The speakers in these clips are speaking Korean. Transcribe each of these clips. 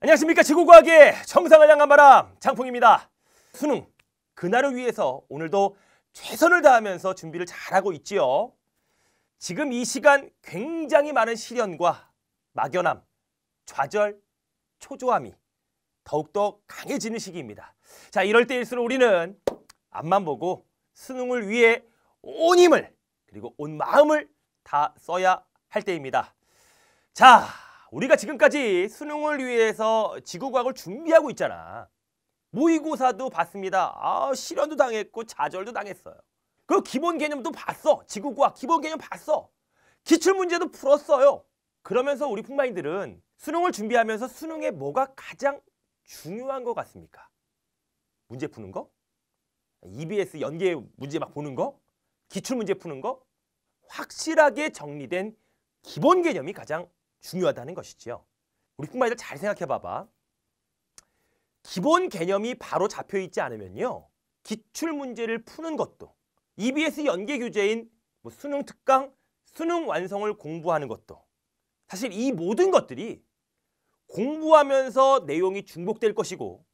안녕하십니까 지구과학의 정상을 향한 바람 장풍입니다. 수능 그날을 위해서 오늘도 최선을 다하면서 준비를 잘하고 있지요. 지금 이 시간 굉장히 많은 시련과 막연함, 좌절, 초조함이 더욱더 강해지는 시기입니다. 자 이럴 때일수록 우리는 앞만 보고 수능을 위해 온 힘을 그리고 온 마음을 다 써야 할 때입니다. 자, 우리가 지금까지 수능을 위해서 지구과학을 준비하고 있잖아. 모의고사도 봤습니다. 아, 실현도 당했고 좌절도 당했어요. 그 기본 개념도 봤어. 지구과학 기본 개념 봤어. 기출문제도 풀었어요. 그러면서 우리 풍마인들은 수능을 준비하면서 수능에 뭐가 가장 중요한 것 같습니까? 문제 푸는 거? EBS 연계 문제 막 보는 거, 기출 문제 푸는 거 확실하게 정리된 기본 개념이 가장 중요하다는 것이지요. 우리 풍마이들 잘 생각해 봐봐. 기본 개념이 바로 잡혀 있지 않으면요. 기출 문제를 푸는 것도 EBS 연계 교재인 뭐 수능 특강, 수능 완성을 공부하는 것도 사실 이 모든 것들이 공부하면서 내용이 중복될 것이고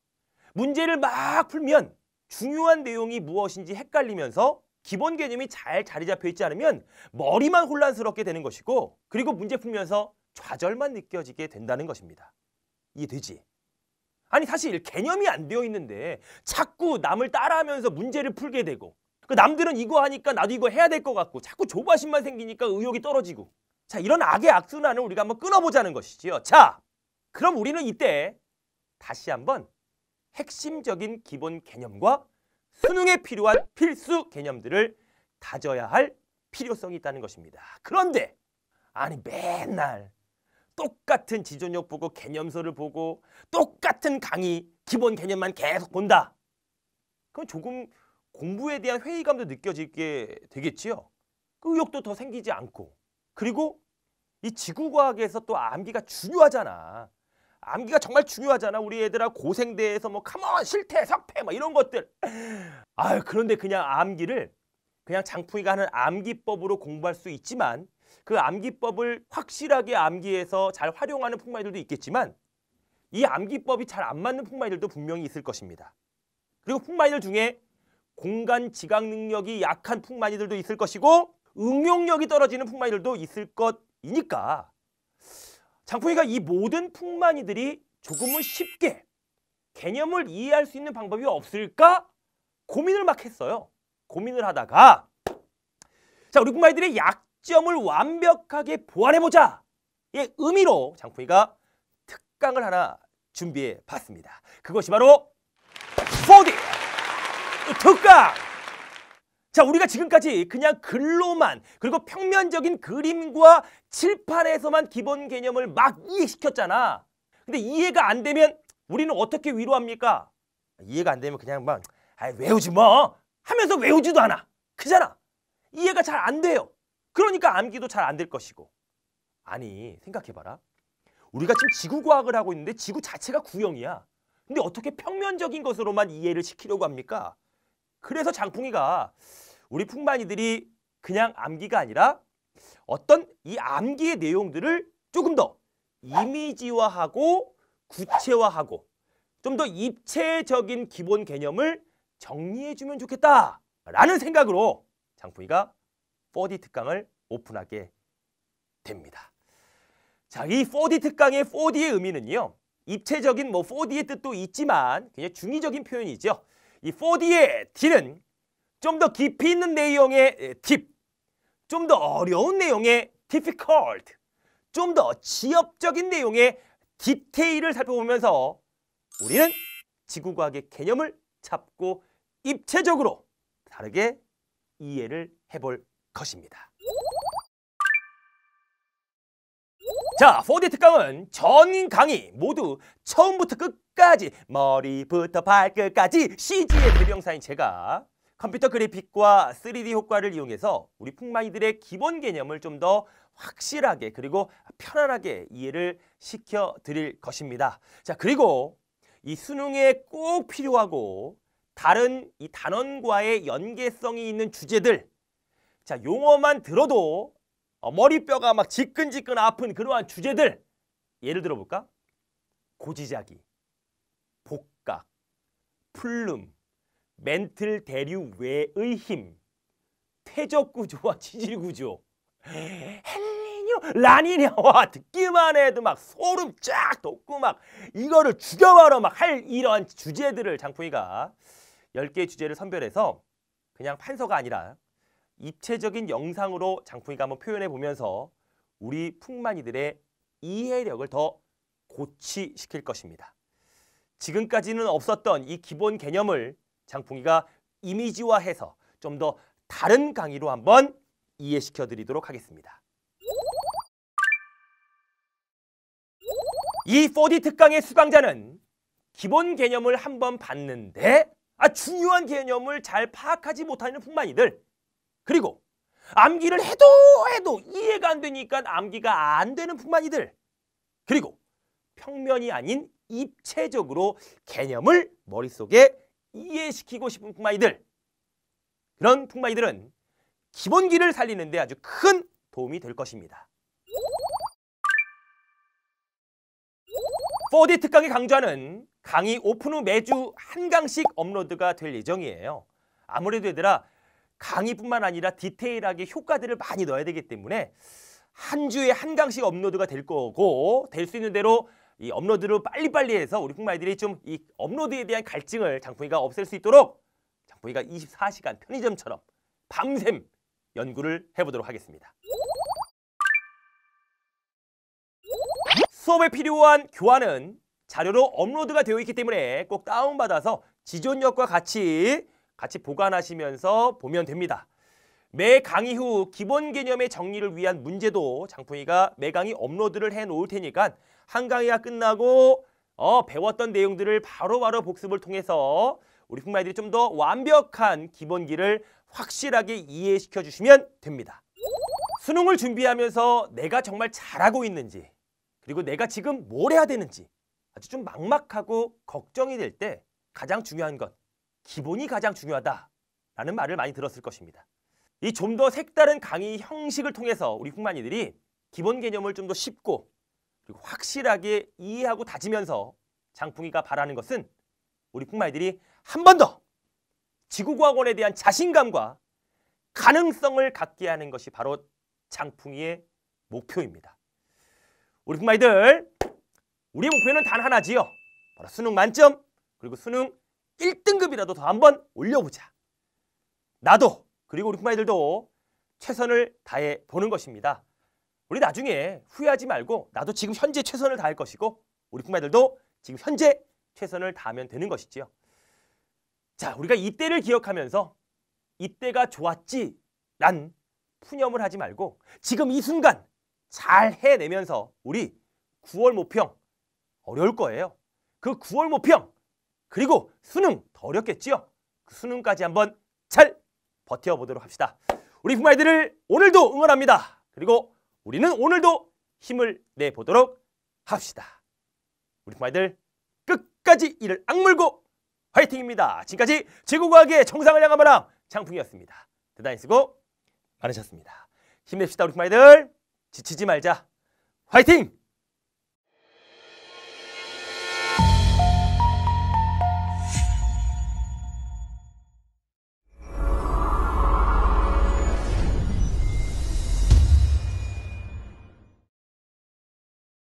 문제를 막 풀면 중요한 내용이 무엇인지 헷갈리면서 기본 개념이 잘 자리 잡혀 있지 않으면 머리만 혼란스럽게 되는 것이고 그리고 문제 풀면서 좌절만 느껴지게 된다는 것입니다. 이해되지? 아니 사실 개념이 안 되어 있는데 자꾸 남을 따라하면서 문제를 풀게 되고 그 남들은 이거 하니까 나도 이거 해야 될 것 같고 자꾸 조바심만 생기니까 의욕이 떨어지고 자 이런 악의 악순환을 우리가 한번 끊어보자는 것이지요. 자 그럼 우리는 이때 다시 한번 핵심적인 기본 개념과 수능에 필요한 필수 개념들을 다져야 할 필요성이 있다는 것입니다. 그런데 아니 맨날 똑같은 지존력 보고 개념서를 보고 똑같은 강의 기본 개념만 계속 본다. 그럼 조금 공부에 대한 회의감도 느껴지게 되겠지요. 그 의욕도 더 생기지 않고 그리고 이 지구과학에서 또 암기가 중요하잖아. 암기가 정말 중요하잖아. 우리 애들아 고생대에서 뭐 컴온 실태 석패 막 뭐 이런 것들. 아유 그런데 그냥 암기를 그냥 장풍이가 하는 암기법으로 공부할 수 있지만 그 암기법을 확실하게 암기해서 잘 활용하는 푼마이들도 있겠지만 이 암기법이 잘 안 맞는 푼마이들도 분명히 있을 것입니다. 그리고 푼마이들 중에 공간 지각 능력이 약한 푼마이들도 있을 것이고 응용력이 떨어지는 푼마이들도 있을 것이니까 장풍이가 이 모든 풍만이들이 조금은 쉽게 개념을 이해할 수 있는 방법이 없을까 고민을 막 했어요. 고민을 하다가 자 우리 풍만이들의 약점을 완벽하게 보완해보자 의 의미로 장풍이가 특강을 하나 준비해 봤습니다. 그것이 바로 4D 특강! 자, 우리가 지금까지 그냥 글로만 그리고 평면적인 그림과 칠판에서만 기본 개념을 막 이해시켰잖아. 근데 이해가 안 되면 우리는 어떻게 위로합니까? 이해가 안 되면 그냥 막 아이, 외우지 뭐 하면서 외우지도 않아. 그잖아. 이해가 잘 안 돼요. 그러니까 암기도 잘 안 될 것이고. 아니, 생각해봐라. 우리가 지금 지구과학을 하고 있는데 지구 자체가 구형이야. 근데 어떻게 평면적인 것으로만 이해를 시키려고 합니까? 그래서 장풍이가 우리 풍만이들이 그냥 암기가 아니라 어떤 이 암기의 내용들을 조금 더 이미지화하고 구체화하고 좀 더 입체적인 기본 개념을 정리해주면 좋겠다라는 생각으로 장풍이가 4D 특강을 오픈하게 됩니다. 자, 이 4D 특강의 4D의 의미는요. 입체적인 뭐 4D의 뜻도 있지만 그냥 중의적인 표현이죠. 이 4D의 D는 좀더 깊이 있는 내용의 팁, 좀 더 어려운 내용의 difficult, 좀 더 지엽적인 내용의 디테일을 살펴보면서 우리는 지구과학의 개념을 잡고 입체적으로 다르게 이해를 해볼 것입니다. 자, 4D 특강은 전 강의 모두 처음부터 끝까지 머리부터 발끝까지 CG의 대명사인 제가 컴퓨터 그래픽과 3D 효과를 이용해서 우리 풍마이들의 기본 개념을 좀 더 확실하게 그리고 편안하게 이해를 시켜 드릴 것입니다. 자, 그리고 이 수능에 꼭 필요하고 다른 이 단원과의 연계성이 있는 주제들 자, 용어만 들어도 어, 머리뼈가 막 지끈지끈 아픈 그러한 주제들 예를 들어볼까? 고지자기, 복각, 풀름, 멘틀 대류 외의 힘, 퇴적 구조와 지질 구조, 헬리뇨, 라니냐와 듣기만 해도 막 소름 쫙 돋고 막 이거를 죽여봐라 막할 이런 주제들을 장풍이가 1 0개의 주제를 선별해서 그냥 판서가 아니라 입체적인 영상으로 장풍이가 한번 표현해 보면서 우리 풍만이들의 이해력을 더 고취시킬 것입니다. 지금까지는 없었던 이 기본 개념을 장풍이가 이미지화 해서 좀 더 다른 강의로 한번 이해시켜 드리도록 하겠습니다. 이 4D 특강의 수강자는 기본 개념을 한번 봤는데 아, 중요한 개념을 잘 파악하지 못하는 풍만이들 그리고 암기를 해도 해도 이해가 안 되니까 암기가 안 되는 풍만이들 그리고 평면이 아닌 입체적으로 개념을 머릿속에 이해시키고 싶은 풍마이들 그런 풍마이들은 기본기를 살리는 데 아주 큰 도움이 될 것입니다. 4D 특강의 강좌는 강의 오픈 후 매주 한 강씩 업로드가 될 예정이에요. 아무래도 얘들아 강의뿐만 아니라 디테일하게 효과들을 많이 넣어야 되기 때문에 한 주에 한 강씩 업로드가 될 거고 될 수 있는 대로 이 업로드를 빨리빨리 해서 우리 흑마이들이 좀 이 업로드에 대한 갈증을 장풍이가 없앨 수 있도록 장풍이가 24시간 편의점처럼 밤샘 연구를 해보도록 하겠습니다. 수업에 필요한 교환은 자료로 업로드가 되어 있기 때문에 꼭 다운받아서 지존역과 같이 같이 보관하시면서 보면 됩니다. 매 강의 후 기본 개념의 정리를 위한 문제도 장풍이가 매 강의 업로드를 해놓을 테니까 한 강의가 끝나고 어, 배웠던 내용들을 바로바로 바로 복습을 통해서 우리 풍마이들이 좀 더 완벽한 기본기를 확실하게 이해시켜 주시면 됩니다. 수능을 준비하면서 내가 정말 잘하고 있는지 그리고 내가 지금 뭘 해야 되는지 아주 좀 막막하고 걱정이 될 때 가장 중요한 것, 기본이 가장 중요하다라는 말을 많이 들었을 것입니다. 이좀더 색다른 강의 형식을 통해서 우리 흑만이들이 기본 개념을 좀 더 쉽고 그리고 확실하게 이해하고 다지면서 장풍이가 바라는 것은 우리 흑만이들이 한 번 더 지구과학원에 대한 자신감과 가능성을 갖게 하는 것이 바로 장풍이의 목표입니다. 우리 흑마이들 우리의 목표는 단 하나지요. 바로 수능 만점 그리고 수능 1등급이라도 더 한 번 올려보자. 나도 그리고 우리 꿈마이들도 최선을 다해 보는 것입니다. 우리 나중에 후회하지 말고 나도 지금 현재 최선을 다할 것이고 우리 꿈마이들도 지금 현재 최선을 다하면 되는 것이지요. 자, 우리가 이때를 기억하면서 이때가 좋았지 난 푸념을 하지 말고 지금 이 순간 잘 해내면서 우리 9월 모평 어려울 거예요. 그 9월 모평 그리고 수능 더 어렵겠지요. 그 수능까지 한번 잘 버텨보도록 합시다. 우리 부마이들을 오늘도 응원합니다. 그리고 우리는 오늘도 힘을 내보도록 합시다. 우리 부마이들 끝까지 이를 악물고 화이팅입니다. 지금까지 지구과학의 정상을 향한 바람 장풍이었습니다. 대단히 수고 많으셨습니다. 힘냅시다 우리 부마이들 지치지 말자. 화이팅!